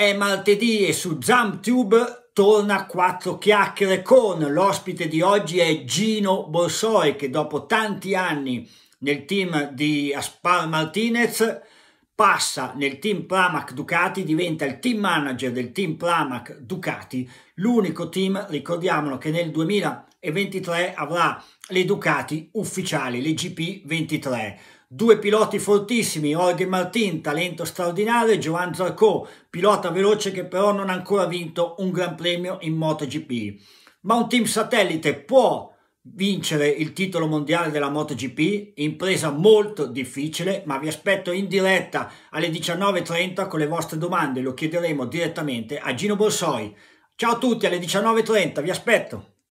È martedì e su ZamTube torna 4 chiacchiere con. L'ospite di oggi è Gino Borsoi che dopo tanti anni nel team di Aspar Martinez passa nel team Pramac Ducati, diventa il team manager del team Pramac Ducati, l'unico team, ricordiamolo, che nel 2000 e 23 avrà le Ducati ufficiali, le GP23. Due piloti fortissimi, Jorge Martin, talento straordinario, e Giovanni Zarco, pilota veloce che però non ha ancora vinto un Gran Premio in MotoGP. Ma un team satellite può vincere il titolo mondiale della MotoGP, impresa molto difficile, ma vi aspetto in diretta alle 19.30 con le vostre domande, lo chiederemo direttamente a Gino Borsoi. Ciao a tutti alle 19.30, vi aspetto!